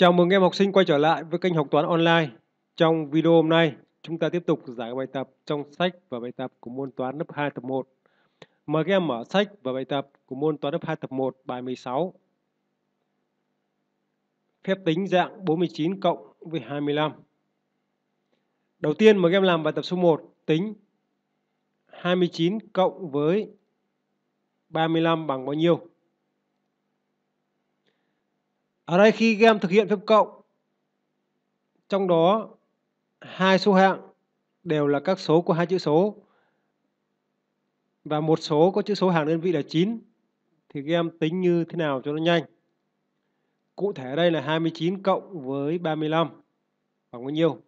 Chào mừng em học sinh quay trở lại với kênh học toán online. Trong video hôm nay, chúng ta tiếp tục giải bài tập trong sách và bài tập của môn toán lớp 2 tập 1. Mời các em mở sách và bài tập của môn toán lớp 2 tập 1 bài 16. Phép tính dạng 49 cộng với 25. Đầu tiên mời các em làm bài tập số 1, tính 29 cộng với 35 bằng bao nhiêu? Ở đây khi em thực hiện phép cộng trong đó hai số hạng đều là các số của hai chữ số và một số có chữ số hàng đơn vị là 9 thì em tính như thế nào cho nó nhanh. Cụ thể ở đây là 29 cộng với 35 bằng bao nhiêu?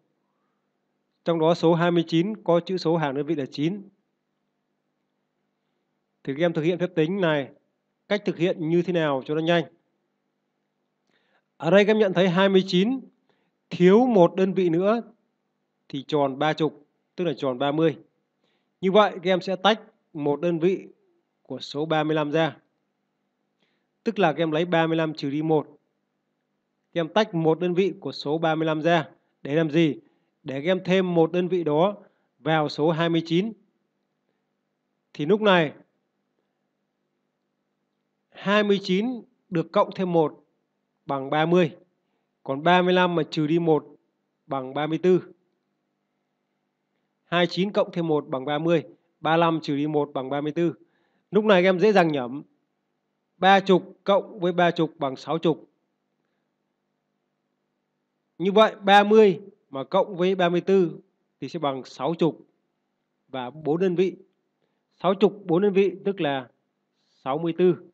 Trong đó số 29 có chữ số hàng đơn vị là 9. Thì em thực hiện phép tính này cách thực hiện như thế nào cho nó nhanh? Ở đây các em nhận thấy 29 thiếu một đơn vị nữa thì tròn ba chục, tức là tròn 30. Như vậy các em sẽ tách một đơn vị của số 35 ra. Tức là các em lấy 35 trừ đi 1. Các em tách một đơn vị của số 35 ra để làm gì? Để các em thêm một đơn vị đó vào số 29. Thì lúc này 29 được cộng thêm 1 bằng 30. Còn 35 mà trừ đi 1 bằng 34. 29 cộng thêm 1 bằng 30. 35 trừ đi 1 bằng 34. Lúc này các em dễ dàng nhẩm. 30 cộng với 30 bằng 60. Như vậy 30 mà cộng với 34 thì sẽ bằng 60 và 4 đơn vị. 60 4 đơn vị tức là 64.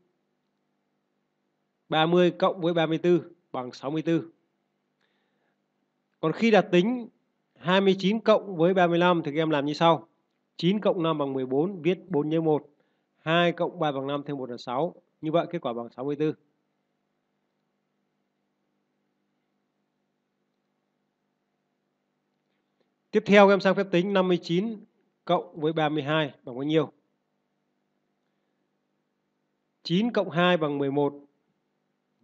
30 cộng với 34 bằng 64. Còn khi đặt tính 29 cộng với 35 thì các em làm như sau. 9 cộng 5 bằng 14, viết 4 nhân 1. 2 cộng 3 bằng 5 thêm 1 là 6. Như vậy kết quả bằng 64. Tiếp theo em sang phép tính 59 cộng với 32 bằng bao nhiêu? 9 cộng 2 bằng 11,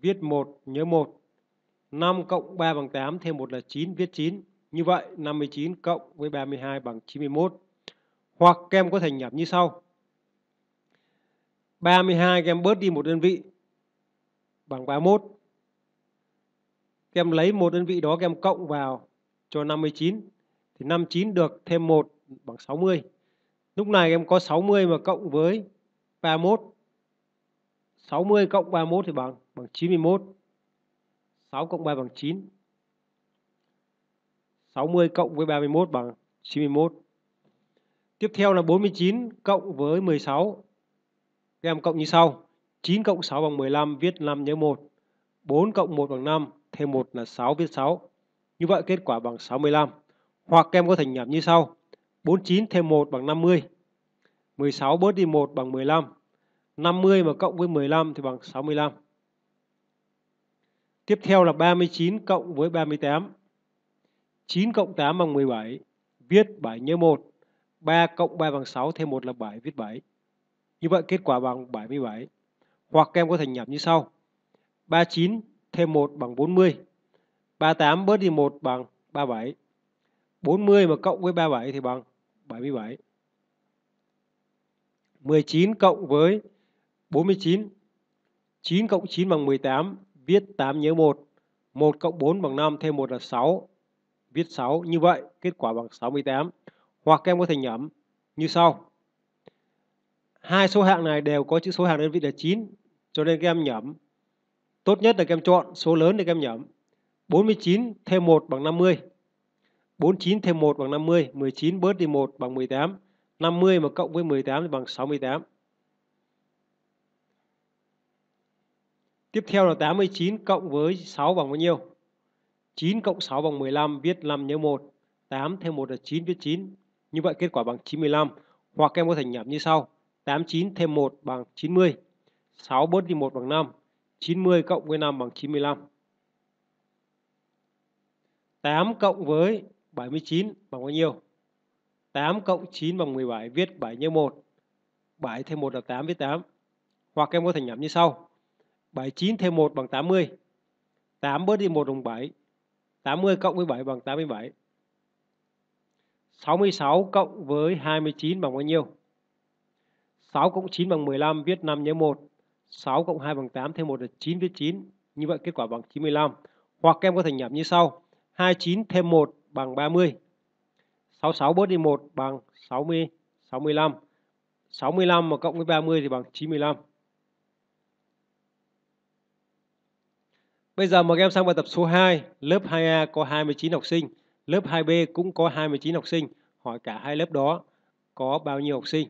viết 1 nhớ 1. 5 cộng 3 bằng 8 thêm 1 là 9, viết 9. Như vậy 59 cộng với 32 bằng 91. Hoặc các em có thể nhập như sau. 32 các em bớt đi một đơn vị bằng 31. Các em lấy một đơn vị đó các em cộng vào cho 59 thì 59 được thêm 1 bằng 60. Lúc này em có 60 mà cộng với 31. 60 cộng 31 thì bằng bằng 91. 6 cộng 3 bằng 9. 60 cộng với 31 bằng 91. Tiếp theo là 49 cộng với 16. Các em cộng như sau. 9 cộng 6 bằng 15, viết 5 nhớ 1. 4 cộng 1 bằng 5, thêm 1 là 6, viết 6. Như vậy kết quả bằng 65. Hoặc các em có thể nhập như sau. 49 thêm 1 bằng 50. 16 bớt đi 1 bằng 15. 50 mà cộng với 15 thì bằng 65. Tiếp theo là 39 cộng với 38. 9 cộng 8 bằng 17. Viết 7 nhớ 1. 3 cộng 3 bằng 6 thêm 1 là 7, viết 7. Như vậy kết quả bằng 77. Hoặc các em có thể nhập như sau. 39 thêm 1 bằng 40. 38 bớt đi 1 bằng 37. 40 mà cộng với 37 thì bằng 77. 19 cộng với 49. 9 cộng 9 bằng 18. Viết 8 nhớ 1. 1 cộng 4 bằng 5 thêm 1 là 6. Viết 6. Như vậy, kết quả bằng 68. Hoặc các em có thể nhẩm như sau. Hai số hạng này đều có chữ số hàng đơn vị là 9. Cho nên các em nhẩm. Tốt nhất là các em chọn số lớn để các em nhẩm. 49 thêm 1 bằng 50. 49 thêm 1 bằng 50. 19 bớt đi 1 bằng 18. 50 mà cộng với 18 thì bằng 68. Tiếp theo là 89 cộng với 6 bằng bao nhiêu? 9 cộng 6 bằng 15, viết 5 nhớ 1. 8 thêm 1 là 9, viết 9. Như vậy kết quả bằng 95. Hoặc em có thể nhẩm như sau. 89 thêm 1 bằng 90. 6 bớt đi 1 bằng 5. 90 cộng với 5 bằng 95. 8 cộng với 79 bằng bao nhiêu? 8 cộng 9 bằng 17, viết 7 nhớ 1. 7 thêm 1 là 8, viết 8. Hoặc em có thể nhẩm như sau. 7 9 thêm 1 bằng 80. 8 bớt đi 1 bằng 7. 80 cộng với 7 bằng 87. 66 cộng với 29 bằng bao nhiêu? 6 cộng 9 bằng 15, viết 5 nhớ 1. 6 cộng 2 bằng 8 thêm 1 là 9 viết 9. Như vậy kết quả bằng 95. Hoặc em có thể nhập như sau. 29 thêm 1 bằng 30. 66 bớt đi 1 bằng 60, 65. 65 mà cộng với 30 thì bằng 95. Bây giờ mời các em sang bài tập số 2, lớp 2A có 29 học sinh, lớp 2B cũng có 29 học sinh, hỏi cả hai lớp đó có bao nhiêu học sinh.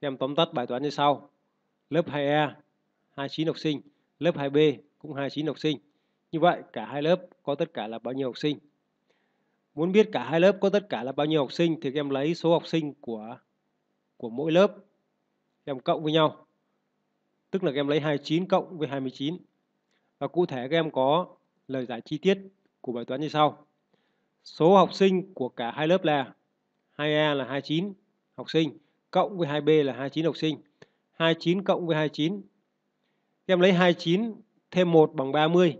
Các em tóm tắt bài toán như sau. Lớp 2A 29 học sinh, lớp 2B cũng 29 học sinh. Như vậy cả hai lớp có tất cả là bao nhiêu học sinh? Muốn biết cả hai lớp có tất cả là bao nhiêu học sinh thì các em lấy số học sinh của của mỗi lớp các em cộng với nhau. Tức là các em lấy 29 cộng với 29 và cụ thể các em có lời giải chi tiết của bài toán như sau. Số học sinh của cả hai lớp là 2A là 29 học sinh cộng với 2B là 29 học sinh. 29 cộng với 29. em lấy 29 thêm 1 bằng 30.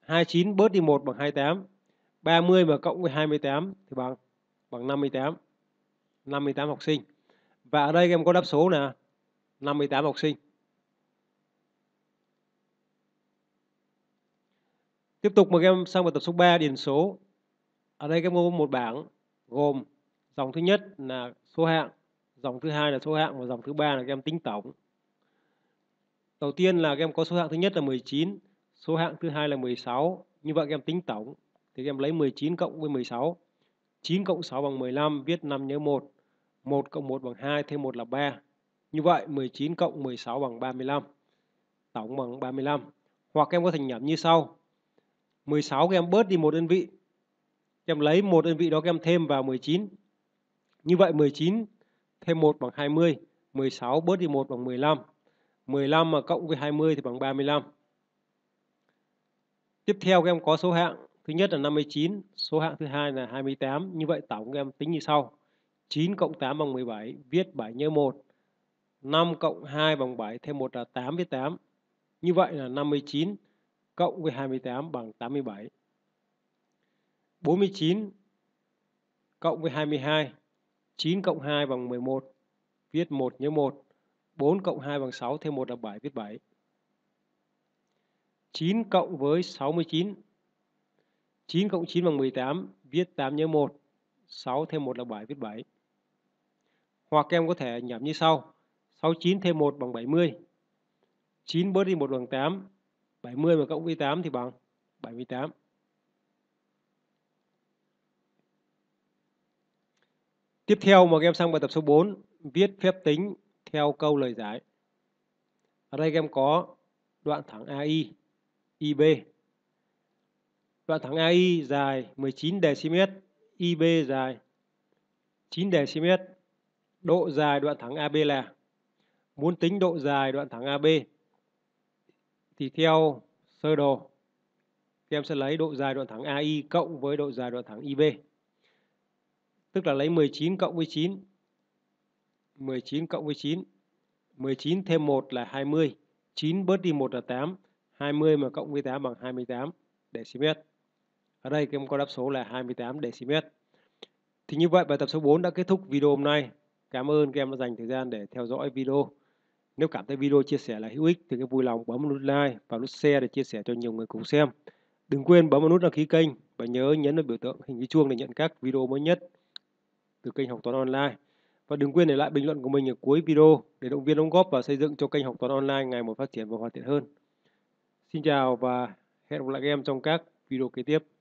29 bớt đi 1 bằng 28. 30 mà cộng với 28 thì bằng bằng 58. 58 học sinh. Và ở đây em có đáp số là 58 học sinh. Tiếp tục mời em sang bài tập số 3 điền số. Ở đây các em có một bảng gồm dòng thứ nhất là số hạng, dòng thứ hai là số hạng và dòng thứ ba là các em tính tổng. Đầu tiên là các em có số hạng thứ nhất là 19, số hạng thứ hai là 16. Như vậy các em tính tổng thì các em lấy 19 cộng với 16. 9 cộng 6 bằng 15, viết 5 nhớ 1. 1 cộng 1 bằng 2, thêm 1 là 3. Như vậy 19 cộng 16 bằng 35. Tổng bằng 35. Hoặc em có thể nhẩm như sau 16 các em bớt đi một đơn vị. Các em lấy một đơn vị đó các em thêm vào 19. Như vậy 19 thêm 1 bằng 20, 16 bớt đi 1 bằng 15. 15 mà cộng với 20 thì bằng 35. Tiếp theo các em có số hạng thứ nhất là 59, số hạng thứ hai là 28. Như vậy tổng các em tính như sau. 9 cộng 8 bằng 17, viết 7 nhớ 1. 5 cộng 2 bằng 7 thêm 1 là 8 viết 8. Như vậy là 59 cộng với 28 bằng 87. 49 cộng với 22, 9 cộng 2 bằng 11, viết 1 nhớ 1, 4 cộng 2 bằng 6 thêm 1 là 7, viết 7. 9 cộng với 69, 9 cộng 9 bằng 18, viết 8 nhớ 1, 6 thêm 1 là 7, viết 7. Hoặc em có thể nhẩm như sau, 69 thêm 1 bằng 70, 9 bớt đi 1 bằng 8, 70 mà cộng với 8 thì bằng 78. Tiếp theo mà các em sang bài tập số 4, viết phép tính theo câu lời giải. Ở đây các em có đoạn thẳng AI, IB. Đoạn thẳng AI dài 19 dm, IB dài 9 dm. Độ dài đoạn thẳng AB là muốn tính độ dài đoạn thẳng AB thì theo sơ đồ thì em sẽ lấy độ dài đoạn thẳng AI cộng với độ dài đoạn thẳng IB. Tức là lấy 19 cộng với 9. 19 cộng với 9. 19 thêm 1 là 20. 9 bớt đi 1 là 8. 20 mà cộng với 8 bằng 28 dm. Ở đây em có đáp số là 28 dm. Thì như vậy bài tập số 4 đã kết thúc video hôm nay. Cảm ơn các em đã dành thời gian để theo dõi video. Nếu cảm thấy video chia sẻ là hữu ích thì vui lòng bấm nút like và nút share để chia sẻ cho nhiều người cùng xem. Đừng quên bấm vào nút đăng ký kênh và nhớ nhấn vào biểu tượng hình cái chuông để nhận các video mới nhất từ kênh Học Toán Online. Và đừng quên để lại bình luận của mình ở cuối video để động viên đóng góp và xây dựng cho kênh Học Toán Online ngày một phát triển và hoàn thiện hơn. Xin chào và hẹn gặp lại các em trong các video kế tiếp.